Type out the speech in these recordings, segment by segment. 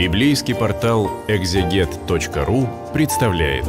Библейский портал экзегет.ру представляет.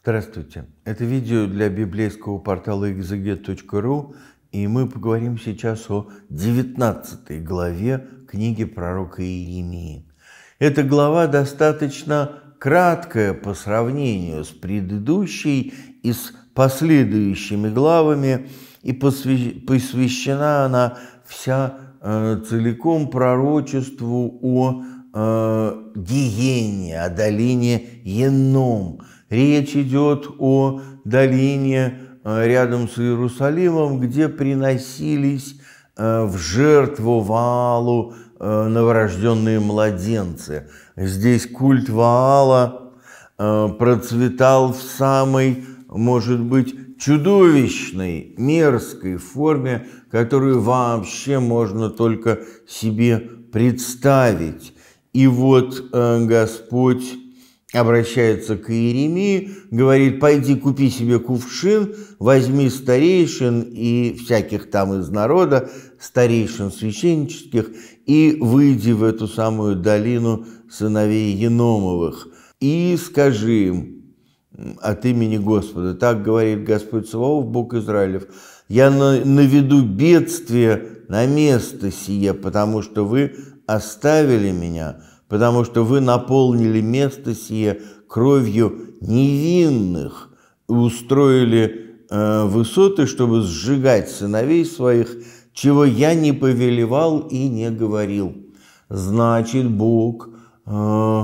Здравствуйте! Это видео для библейского портала экзегет.ру, и мы поговорим сейчас о 19 главе книги пророка Иеремии. Эта глава достаточно краткая по сравнению с предыдущей и с последующими главами, и посвящена она вся э, целиком пророчеству о э, гиене, о долине Еном. Речь идет о долине э, рядом с Иерусалимом, где приносились э, в жертву Ваалу Э, новорожденные младенцы. Здесь культ Ваала э, процветал в самой, может быть, чудовищной, мерзкой форме, которую вообще можно только себе представить. И вот э, Господь обращается к Иеремии, говорит, пойди купи себе кувшин, возьми старейшин и всяких там из народа, старейшин священнических, и выйди в эту самую долину сыновей Еномовых, и скажи им от имени Господа, так говорит Господь Саваоф, Бог Израилев, я наведу бедствие на место сие, потому что вы оставили меня, потому что вы наполнили место сие кровью невинных и устроили э, высоты, чтобы сжигать сыновей своих, чего я не повелевал и не говорил. Значит, Бог э,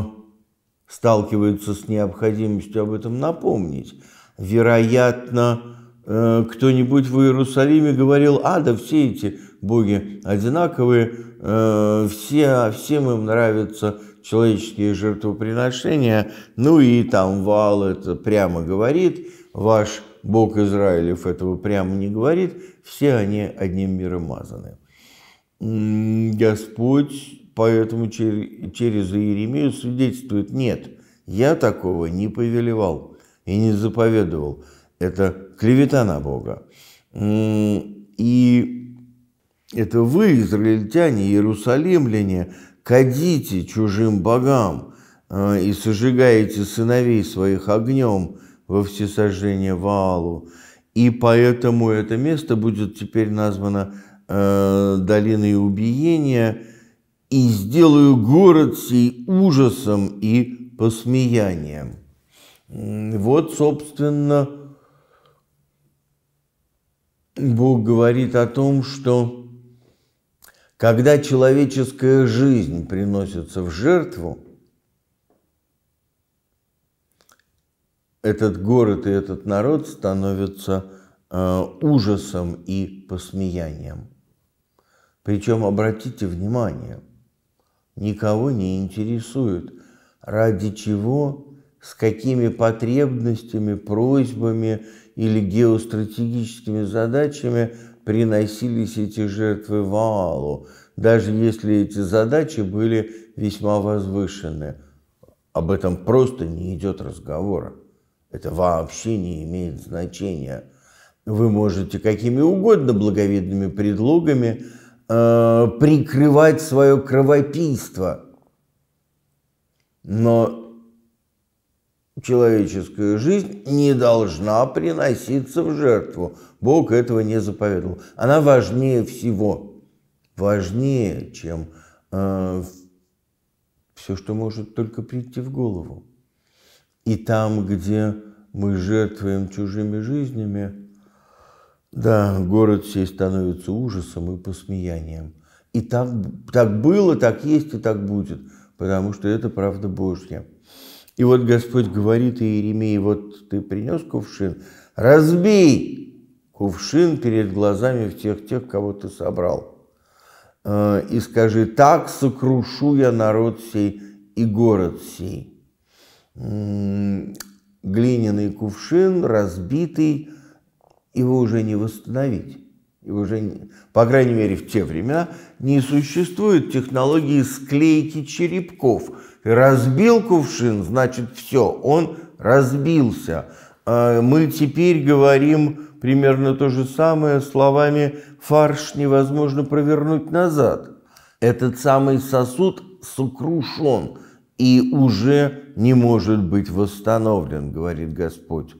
сталкивается с необходимостью об этом напомнить. Вероятно, Э, кто-нибудь в Иерусалиме говорил, а да все эти боги одинаковые, э, все, всем им нравятся человеческие жертвоприношения, ну и там Вал это прямо говорит, ваш бог Израилев этого прямо не говорит, все они одним миром мазаны. Господь поэтому через Иеремию свидетельствует, нет, я такого не повелевал и не заповедовал это клевета на Бога. И это вы, израильтяне, иерусалимляне, кадите чужим богам э, и сожигаете сыновей своих огнем во всесожжение Ваалу. И поэтому это место будет теперь названо э, долиной убиения, и сделаю город сей ужасом и посмеянием. Вот, собственно, Бог говорит о том, что когда человеческая жизнь приносится в жертву, этот город и этот народ становятся э, ужасом и посмеянием. Причем, обратите внимание, никого не интересует, ради чего, с какими потребностями, просьбами – или геостратегическими задачами приносились эти жертвы Ваалу, даже если эти задачи были весьма возвышены. Об этом просто не идет разговора. Это вообще не имеет значения. Вы можете какими угодно благовидными предлогами э, прикрывать свое кровопийство, но человеческая жизнь не должна приноситься в жертву. Бог этого не заповедовал. Она важнее всего. Важнее, чем э, все, что может только прийти в голову. И там, где мы жертвуем чужими жизнями, да, город сей становится ужасом и посмеянием. И так, так было, так есть и так будет, потому что это правда Божья. И вот Господь говорит Иеремии, вот ты принес кувшин, разбей кувшин перед глазами всех тех, кого ты собрал. Э, и скажи, так сокрушу я народ сей и город сей. Глиняный кувшин, разбитый, его уже не восстановить и уже, по крайней мере, в те времена, не существует технологии склейки черепков. Разбил кувшин, значит, все, он разбился. А мы теперь говорим примерно то же самое словами «фарш невозможно провернуть назад». Этот самый сосуд сокрушен и уже не может быть восстановлен, говорит Господь.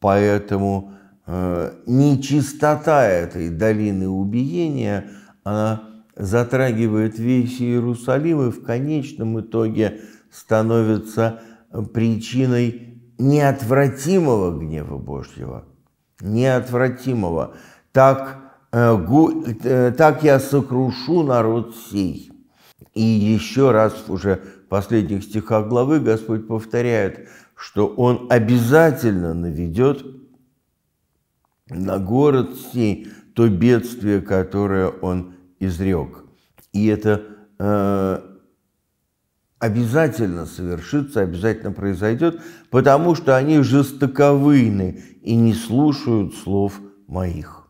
Поэтому Э, нечистота этой долины убиения, она затрагивает весь Иерусалим и в конечном итоге становится э, причиной неотвратимого гнева Божьего. Неотвратимого. Так, э, гу, так я сокрушу народ сей. И еще раз уже в последних стихах главы Господь повторяет, что Он обязательно наведет на город сей то бедствие, которое он изрек. И это э, обязательно совершится, обязательно произойдет, потому что они жестоковыны и не слушают слов моих.